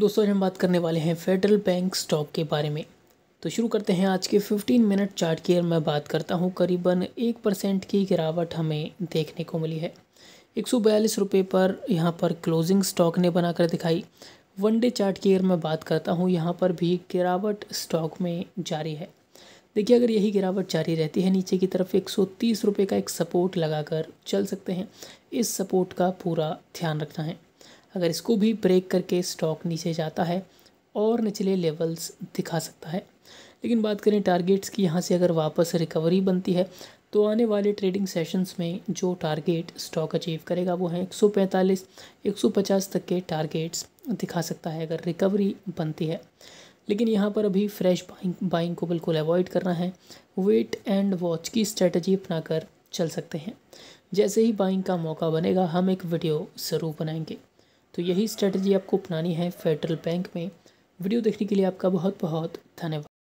दोस्तों हम बात करने वाले हैं फेडरल बैंक स्टॉक के बारे में तो शुरू करते हैं आज के 15 मिनट चार्ट की अगर मैं बात करता हूं करीबन एक परसेंट की गिरावट हमें देखने को मिली है एक सौ बयालीस रुपये पर यहाँ पर क्लोजिंग स्टॉक ने बनाकर दिखाई वन डे चार्ट की अगर मैं बात करता हूँ यहाँ पर भी गिरावट स्टॉक में जारी है देखिए अगर यही गिरावट जारी रहती है नीचे की तरफ एक सौ का एक सपोर्ट लगाकर चल सकते हैं इस सपोर्ट का पूरा ध्यान रखना है अगर इसको भी ब्रेक करके स्टॉक नीचे जाता है और निचले लेवल्स दिखा सकता है लेकिन बात करें टारगेट्स की यहाँ से अगर वापस रिकवरी बनती है तो आने वाले ट्रेडिंग सेशंस में जो टारगेट स्टॉक अचीव करेगा वो है 145 150 तक के टारगेट्स दिखा सकता है अगर रिकवरी बनती है लेकिन यहाँ पर अभी फ्रेश बाइंग बाइंग को बिल्कुल अवॉइड करना है वेट एंड वॉच की स्ट्रेटजी अपनाकर चल सकते हैं जैसे ही बाइंग का मौका बनेगा हम एक वीडियो ज़रूर बनाएंगे तो यही स्ट्रेटजी आपको अपनानी है फेडरल बैंक में वीडियो देखने के लिए आपका बहुत बहुत धन्यवाद